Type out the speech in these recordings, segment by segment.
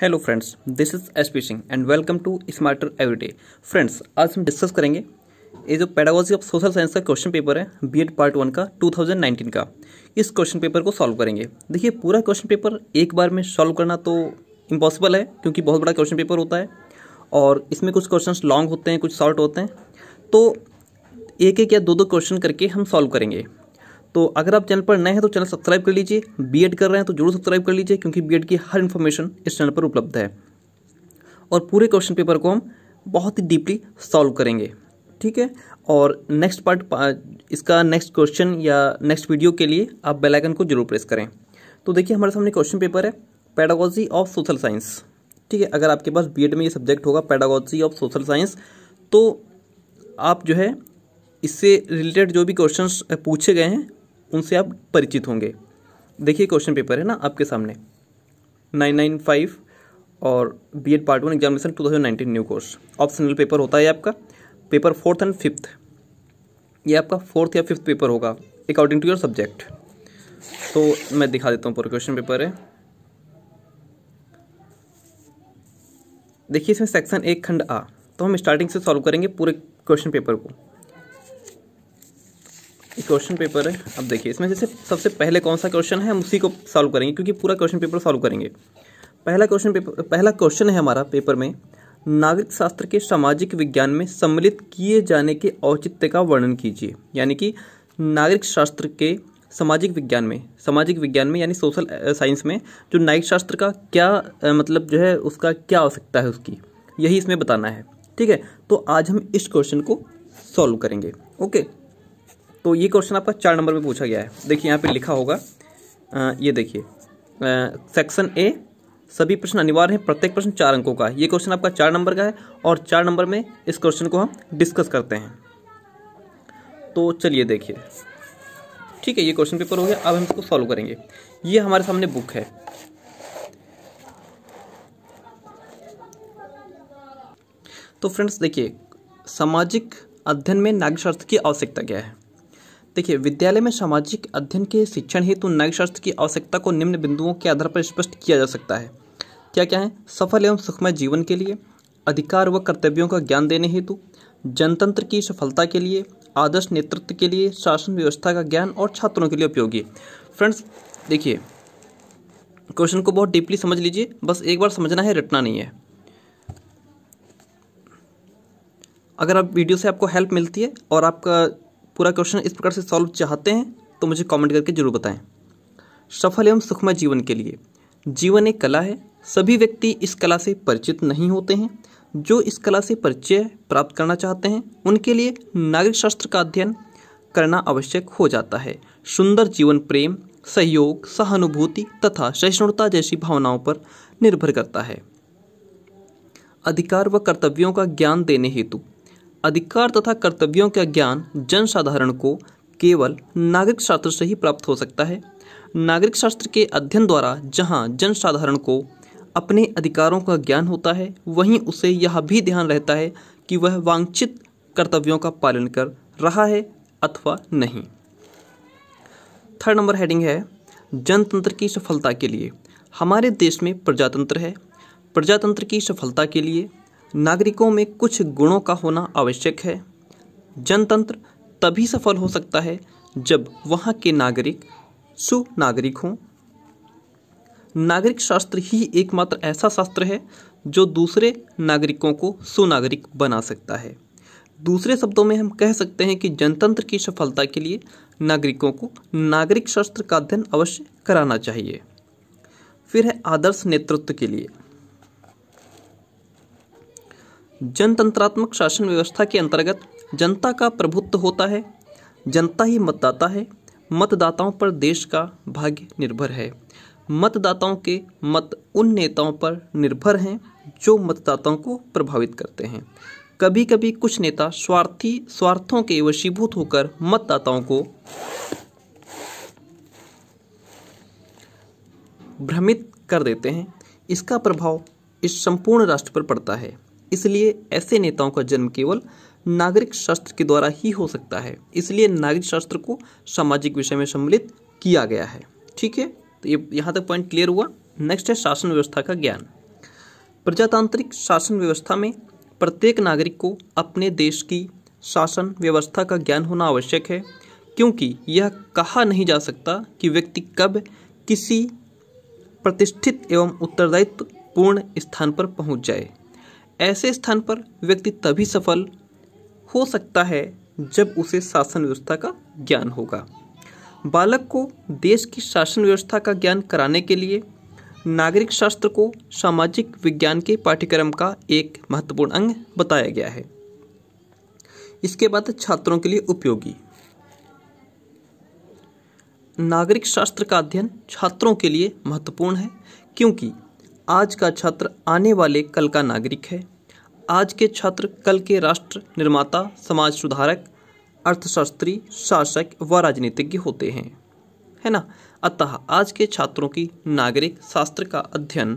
hello friends this is S P Singh and welcome to smarter everyday friends आज हम discuss करेंगे ये जो पैडागोजी ऑफ सोशल साइंस का क्वेश्चन पेपर है बीएड पार्ट वन का 2019 का इस क्वेश्चन पेपर को सॉल्व करेंगे देखिए पूरा क्वेश्चन पेपर एक बार में सॉल्व करना तो इम्पॉसिबल है क्योंकि बहुत बड़ा क्वेश्चन पेपर होता है और इसमें कुछ क्वेश्चन लॉन्ग होते हैं कुछ शॉर्ट होते हैं तो एक एक या दो दो क्वेश्चन करके हम सॉल्व करेंगे तो अगर आप चैनल पर नए हैं तो चैनल सब्सक्राइब कर लीजिए बीएड कर रहे हैं तो जरूर सब्सक्राइब कर लीजिए क्योंकि बीएड की हर इन्फॉर्मेशन इस चैनल पर उपलब्ध है और पूरे क्वेश्चन पेपर को हम बहुत ही डीपली सॉल्व करेंगे ठीक है और नेक्स्ट पार्ट इसका नेक्स्ट क्वेश्चन या नेक्स्ट वीडियो के लिए आप बेल आइकन को जरूर प्रेस करें तो देखिए हमारे सामने क्वेश्चन पेपर है पैडागोजी ऑफ सोशल साइंस ठीक है अगर आपके पास बीएड में ये सब्जेक्ट होगा पैडागोजी ऑफ सोशल साइंस तो आप जो है इससे रिलेटेड जो भी क्वेश्चंस पूछे गए हैं उनसे आप परिचित होंगे देखिए क्वेश्चन पेपर है ना आपके सामने नाइन नाइन फाइव और B Ed part one examination two thousand nineteen new course optional paper होता है आपका पेपर फोर्थ एंड फिफ्थ ये आपका फोर्थ या फिफ्थ पेपर होगा अकॉर्डिंग टू योर सब्जेक्ट तो मैं दिखा देता हूँ पूरा क्वेश्चन पेपर है देखिए इसमें सेक्शन एक खंड आ तो हम स्टार्टिंग से सॉल्व करेंगे पूरे क्वेश्चन पेपर को क्वेश्चन पेपर है अब देखिए इसमें जैसे सबसे पहले कौन सा क्वेश्चन है हम उसी को सॉल्व करेंगे क्योंकि पूरा क्वेश्चन पेपर सॉल्व करेंगे पहला क्वेश्चन पेपर पहला क्वेश्चन है हमारा पेपर में नागरिक शास्त्र के सामाजिक विज्ञान में सम्मिलित किए जाने के औचित्य का वर्णन कीजिए यानी कि नागरिक शास्त्र के सामाजिक विज्ञान में सामाजिक विज्ञान में यानी सोशल साइंस में जो नागरिक शास्त्र का क्या मतलब जो है उसका क्या आवश्यकता है उसकी यही इसमें बताना है ठीक है तो आज हम इस क्वेश्चन को सॉल्व करेंगे ओके तो ये क्वेश्चन आपका चार नंबर में पूछा गया है देखिए यहाँ पे लिखा होगा आ, ये देखिए सेक्शन ए सभी प्रश्न अनिवार्य हैं प्रत्येक प्रश्न चार अंकों का है ये क्वेश्चन आपका चार नंबर का है और चार नंबर में इस क्वेश्चन को हम डिस्कस करते हैं तो चलिए देखिए ठीक है ये क्वेश्चन पेपर हो गया अब हम इसको सॉल्व करेंगे ये हमारे सामने बुक है तो फ्रेंड्स देखिए सामाजिक अध्ययन में नागरिक स्वास्थ्य की आवश्यकता क्या है देखिए विद्यालय में सामाजिक अध्ययन के शिक्षण हेतु न्यायिक शास्त्र की आवश्यकता को निम्न बिंदुओं के आधार पर स्पष्ट किया जा सकता है क्या क्या है सफल एवं सुखमय जीवन के लिए अधिकार व कर्तव्यों का ज्ञान देने हेतु जनतंत्र की सफलता के लिए आदर्श नेतृत्व के लिए शासन व्यवस्था का ज्ञान और छात्रों के लिए उपयोगी फ्रेंड्स देखिए क्वेश्चन को बहुत डीपली समझ लीजिए बस एक बार समझना है रटना नहीं है अगर आप वीडियो से आपको हेल्प मिलती है और आपका पूरा क्वेश्चन इस प्रकार से सॉल्व चाहते हैं तो मुझे कमेंट करके जरूर बताएं सफल एवं सुखमय जीवन के लिए जीवन एक कला है सभी व्यक्ति इस कला से परिचित नहीं होते हैं जो इस कला से परिचय प्राप्त करना चाहते हैं उनके लिए नागरिक शास्त्र का अध्ययन करना आवश्यक हो जाता है सुंदर जीवन प्रेम सहयोग सहानुभूति तथा सहिष्णुता जैसी भावनाओं पर निर्भर करता है अधिकार व कर्तव्यों का ज्ञान देने हेतु अधिकार तथा कर्तव्यों का ज्ञान जनसाधारण को केवल नागरिक शास्त्र से ही प्राप्त हो सकता है नागरिक शास्त्र के अध्ययन द्वारा जहाँ जनसाधारण को अपने अधिकारों का ज्ञान होता है वहीं उसे यह भी ध्यान रहता है कि वह वांछित कर्तव्यों का पालन कर रहा है अथवा नहीं थर्ड नंबर हेडिंग है जनतंत्र की सफलता के लिए हमारे देश में प्रजातंत्र है प्रजातंत्र की सफलता के लिए नागरिकों में कुछ गुणों का होना आवश्यक है जनतंत्र तभी सफल हो सकता है जब वहाँ के नागरिक सुनागरिक हों नागरिक शास्त्र ही एकमात्र ऐसा शास्त्र है जो दूसरे नागरिकों को सुनागरिक बना सकता है दूसरे शब्दों में हम कह सकते हैं कि जनतंत्र की सफलता के लिए नागरिकों को नागरिक शास्त्र का अध्ययन अवश्य कराना चाहिए फिर है आदर्श नेतृत्व के लिए जनतंत्रात्मक शासन व्यवस्था के अंतर्गत जनता का प्रभुत्व होता है जनता ही मतदाता है मतदाताओं पर देश का भाग्य निर्भर है मतदाताओं के मत उन नेताओं पर निर्भर हैं जो मतदाताओं को प्रभावित करते हैं कभी कभी कुछ नेता स्वार्थी स्वार्थों के वशीभूत होकर मतदाताओं को भ्रमित कर देते हैं इसका प्रभाव इस संपूर्ण राष्ट्र पर पड़ता है इसलिए ऐसे नेताओं का जन्म केवल नागरिक शास्त्र के द्वारा ही हो सकता है इसलिए नागरिक शास्त्र को सामाजिक विषय में सम्मिलित किया गया है ठीक है तो ये यहाँ तक पॉइंट क्लियर हुआ नेक्स्ट है शासन व्यवस्था का ज्ञान प्रजातांत्रिक शासन व्यवस्था में प्रत्येक नागरिक को अपने देश की शासन व्यवस्था का ज्ञान होना आवश्यक है क्योंकि यह कहा नहीं जा सकता कि व्यक्ति कब किसी प्रतिष्ठित एवं उत्तरदायित्व पूर्ण स्थान पर पहुंच जाए ऐसे स्थान पर व्यक्ति तभी सफल हो सकता है जब उसे शासन व्यवस्था का ज्ञान होगा बालक को देश की शासन व्यवस्था का ज्ञान कराने के लिए नागरिक शास्त्र को सामाजिक विज्ञान के पाठ्यक्रम का एक महत्वपूर्ण अंग बताया गया है इसके बाद छात्रों के लिए उपयोगी नागरिक शास्त्र का अध्ययन छात्रों के लिए महत्वपूर्ण है क्योंकि आज का छात्र आने वाले कल का नागरिक है आज के छात्र कल के राष्ट्र निर्माता समाज सुधारक अर्थशास्त्री शासक व राजनीतिज्ञ होते हैं है ना अतः आज के छात्रों की नागरिक शास्त्र का अध्ययन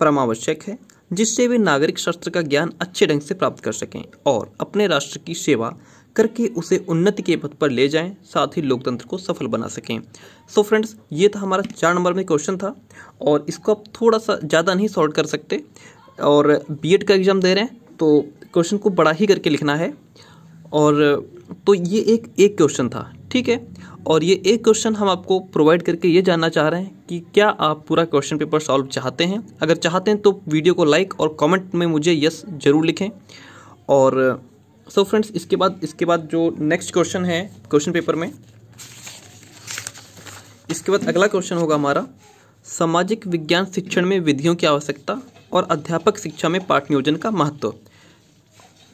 परमावश्यक है जिससे वे नागरिक शास्त्र का ज्ञान अच्छे ढंग से प्राप्त कर सकें और अपने राष्ट्र की सेवा करके उसे उन्नति के पथ पर ले जाएं साथ ही लोकतंत्र को सफल बना सकें सो so फ्रेंड्स ये था हमारा चार नंबर में क्वेश्चन था और इसको आप थोड़ा सा ज़्यादा नहीं सॉल्व कर सकते और बीएड का एग्ज़ाम दे रहे हैं तो क्वेश्चन को बड़ा ही करके लिखना है और तो ये एक एक क्वेश्चन था ठीक है और ये एक क्वेश्चन हम आपको प्रोवाइड करके ये जानना चाह रहे हैं कि क्या आप पूरा क्वेश्चन पेपर सॉल्व चाहते हैं अगर चाहते हैं तो वीडियो को लाइक और कमेंट में मुझे यस ज़रूर लिखें और सो so फ्रेंड्स इसके बाद इसके बाद जो नेक्स्ट क्वेश्चन है क्वेश्चन पेपर में इसके बाद अगला क्वेश्चन होगा हमारा सामाजिक विज्ञान शिक्षण में विधियों की आवश्यकता और अध्यापक शिक्षा में पाठ नियोजन का महत्व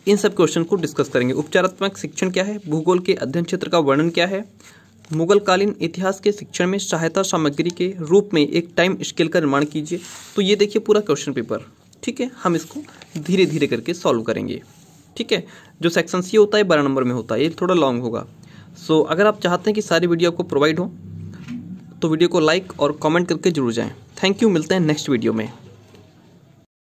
इन सब क्वेश्चन को डिस्कस करेंगे उपचारात्मक शिक्षण क्या है भूगोल के अध्ययन क्षेत्र का वर्णन क्या है मुगलकालीन इतिहास के शिक्षण में सहायता सामग्री के रूप में एक टाइम स्केल का निर्माण कीजिए तो ये देखिए पूरा क्वेश्चन पेपर ठीक है हम इसको धीरे धीरे करके सॉल्व करेंगे ठीक है जो सेक्शन सी होता है बारह नंबर में होता है ये थोड़ा लॉन्ग होगा सो so, अगर आप चाहते हैं कि सारी वीडियो आपको प्रोवाइड हो तो वीडियो को लाइक और कमेंट करके जरूर जाएं थैंक यू मिलते हैं नेक्स्ट वीडियो में